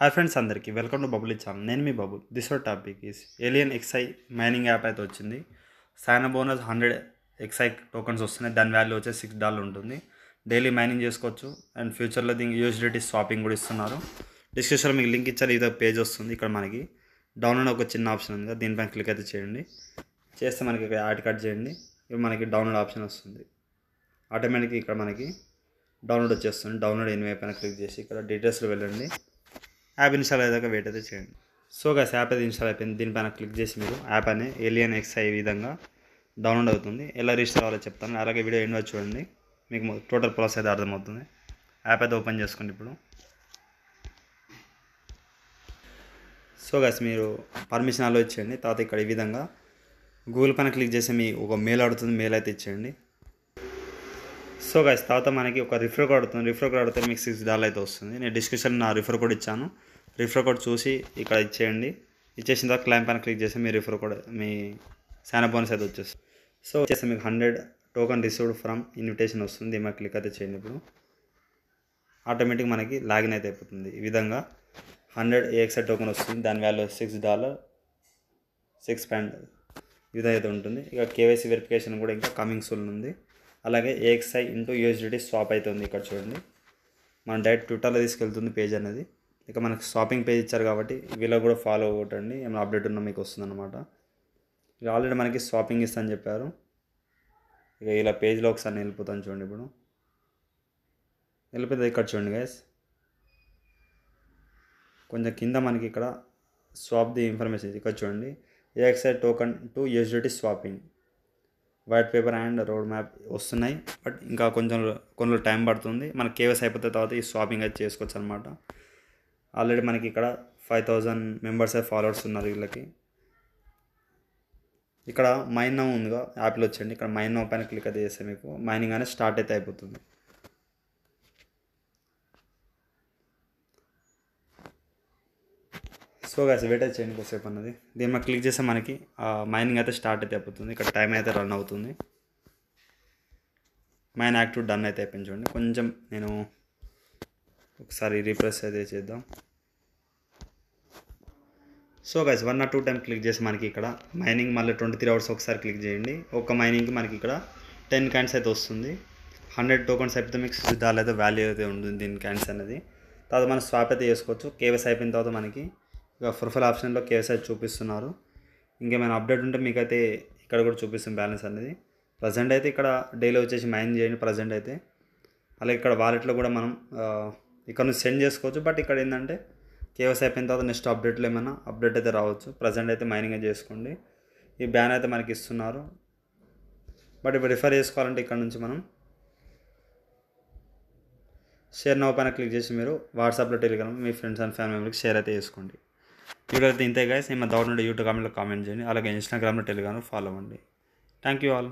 hi friends అందరికీ welcome to bubble ఇచ్చాను నేను మీ bubble this were topic is alien ఎక్సై మైనింగ్ యాప్ అయితే వచ్చింది సానా బోనస్ హండ్రెడ్ ఎక్సై టోకన్స్ వస్తున్నాయి దాని వాల్యూ వచ్చేసి సిక్స్ డాలర్ ఉంటుంది డైలీ మైనింగ్ చేసుకోవచ్చు అండ్ ఫ్యూచర్లో దీనికి యూజిలిటీ షాపింగ్ కూడా ఇస్తున్నారు డిస్క్రిప్షన్లో మీకు లింక్ ఇచ్చారు ఇదో పేజ్ వస్తుంది ఇక్కడ మనకి డౌన్లోడ్ ఒక చిన్న ఆప్షన్ ఉంది కదా దీనిపైన క్లిక్ అయితే చేయండి చేస్తే మనకి ఇక్కడ యాడ్ కట్ చేయండి ఇప్పుడు మనకి డౌన్లోడ్ ఆప్షన్ వస్తుంది ఆటోమేటిక్గా ఇక్కడ మనకి డౌన్లోడ్ వచ్చేస్తుంది డౌన్లోడ్ ఎనివే పైన క్లిక్ చేసి ఇక్కడ డీటెయిల్స్లో వెళ్ళండి యాప్ ఇన్స్టాల్ అయ్యాక వెయిట్ అయితే చేయండి సో గా యాప్ అయితే ఇన్స్టాల్ అయిపోయింది దీనిపైన క్లిక్ చేసి మీరు యాప్ అనే ఏలియన్ ఎక్స్ అయ్యే విధంగా డౌన్లోడ్ అవుతుంది ఎలా రిజిస్టర్ అవ్వాలో చెప్తాను అలాగే వీడియో ఎండ్ చూడండి మీకు టోటల్ ప్రాసెస్ అయితే అర్థమవుతుంది యాప్ అయితే ఓపెన్ చేసుకోండి ఇప్పుడు సో గైస్ మీరు పర్మిషన్ ఆలో ఇచ్చేయండి తర్వాత ఇక్కడ ఈ విధంగా గూగుల్ పైన క్లిక్ చేసి మీ ఒక మెయిల్ అడుగుతుంది మెయిల్ అయితే ఇచ్చేయండి సో గైస్ తర్వాత మనకి ఒక రిఫర్ కోడ్ అవుతుంది రిఫర్ కోడ్ అడితే మీకు సిక్స్ డాలర్ అయితే వస్తుంది నేను డిస్క్రిప్షన్ నా రిఫర్ కోడ్ ఇచ్చాను రిఫర్ కోడ్ చూసి ఇక్కడ ఇచ్చేయండి ఇచ్చేసిన తర్వాత క్లైమ్ పైన క్లిక్ చేస్తే మీ రిఫర్ కోడ్ మీ శానా బోనస్ అయితే వచ్చేస్తుంది సో వచ్చేసి మీకు hundred token received from invitation వస్తుంది మాకు క్లిక్ అయితే చేయండి ఇప్పుడు ఆటోమేటిక్ మనకి లాగిన్ అయితే అయిపోతుంది ఈ విధంగా హండ్రెడ్ ఏఎక్సైడ్ టోకెన్ వస్తుంది దాని value six dollar six point విధంగా అయితే ఉంటుంది ఇక కేవైసీ వెరిఫికేషన్ కూడా ఇంకా కమింగ్ సూన్ ఉంది అలాగే ఏఎక్స్ఐ ఇంటూ యూఎస్డిటీ స్వాప్ అవుతుంది ఇక్కడ చూడండి మన డైరెక్ట్ ట్విట్టర్లో తీసుకెళ్తుంది పేజ్ అనేది ఇక మనకు షాపింగ్ పేజ్ ఇచ్చారు కాబట్టి వీళ్ళో కూడా ఫాలో అవ్వటండి ఏమైనా అప్డేట్ ఉన్నా మీకు వస్తుందన్నమాట ఇక ఆల్రెడీ మనకి షాపింగ్ ఇస్తాను చెప్పారు ఇక ఇలా పేజ్లో ఒకసారి వెళ్ళిపోతాను చూడండి ఇప్పుడు వెళ్ళిపోతే ఇక్కడ చూడండి గైస్ కొంచెం కింద మనకి ఇక్కడ స్వాప్ ది ఇన్ఫర్మేషన్ ఇక్కడ చూడండి ఏఎక్స్ఐ టోకన్ టు యూజిటీ swapping white paper and road map వస్తున్నాయి బట్ ఇంకా కొంచెం కొన్ని టైం పడుతుంది మనకి కేవస్ అయిపోతే తర్వాత ఈ షాపింగ్ అయితే చేసుకోవచ్చు అనమాట ఆల్రెడీ మనకి ఇక్కడ ఫైవ్ థౌజండ్ మెంబర్స్ ఫాలోవర్స్ ఉన్నారు వీళ్ళకి ఇక్కడ మైన్ ఉందిగా యాప్లో వచ్చండి ఇక్కడ మైన్ పైన క్లిక్ అయితే చేస్తే మీకు మైనింగ్ అనేది స్టార్ట్ అయితే అయిపోతుంది సో గాస్ వెయిట్ అయితే చేయండి కొద్దిసేపు అన్నది దీని మాకు క్లిక్ చేస్తే మనకి మైనింగ్ అయితే స్టార్ట్ అయితే అయిపోతుంది ఇక్కడ టైం అయితే రన్ అవుతుంది మైన్ యాక్టివ్ డన్ అయితే అయిపోయింది చూడండి కొంచెం నేను ఒకసారి రీప్రెస్ అయితే చేద్దాం so guys one or two time click చేసి మనకి ఇక్కడ మైనింగ్ మళ్ళీ ట్వంటీ త్రీ అవర్స్ ఒకసారి క్లిక్ చేయండి ఒక మైనింగ్కి మనకి ఇక్కడ టెన్ క్యాండ్స్ అయితే వస్తుంది హండ్రెడ్ టోకన్స్ అయితే మీకు విధాలు అయితే వాల్యూ అయితే ఉంటుంది దీని క్యాండ్స్ అనేది తర్వాత మనం స్వాప్ అయితే చేసుకోవచ్చు కేవైస్ అయిపోయిన తర్వాత మనకి ఇక ప్రొఫైల్ ఆప్షన్లో కేఎస్ఐ చూపిస్తున్నారు ఇంకేమైనా అప్డేట్ ఉంటే మీకైతే ఇక్కడ కూడా చూపిస్తుంది బ్యాలెన్స్ అనేది ప్రజెంట్ అయితే ఇక్కడ డైలీ వచ్చేసి మైన్ చేయండి ప్రజెంట్ అయితే అలాగే ఇక్కడ వాలెట్లో కూడా మనం ఇక్కడ నుంచి సెండ్ చేసుకోవచ్చు బట్ ఇక్కడ ఏంటంటే కేవైసీ అయిపోయిన తర్వాత నెక్స్ట్ అప్డేట్లు ఏమైనా అప్డేట్ అయితే రావచ్చు ప్రజెంట్ అయితే మైనింగ్ చేసుకోండి ఈ బ్యాన్ అయితే మనకి ఇస్తున్నారు బట్ ఇప్పుడు రిఫర్ చేసుకోవాలంటే ఇక్కడ నుంచి మనం షేర్ నవ్ పైన క్లిక్ చేసి మీరు వాట్సాప్లో టెలిగ్రామ్ మీ ఫ్రెండ్స్ అండ్ ఫ్యామిలీ మెంబర్కి షేర్ అయితే చేసుకోండి వీడియో అయితే ఇంతే గాయస్ మా దగ్గర నుండి యూట్యూబ్ కామెంట్లో కామెంట్ చేయండి అలాగే ఇన్స్టాగ్రామ్లో టెలిగ్రామ్లో ఫాలో అవ్వండి థ్యాంక్ యూ ఆల్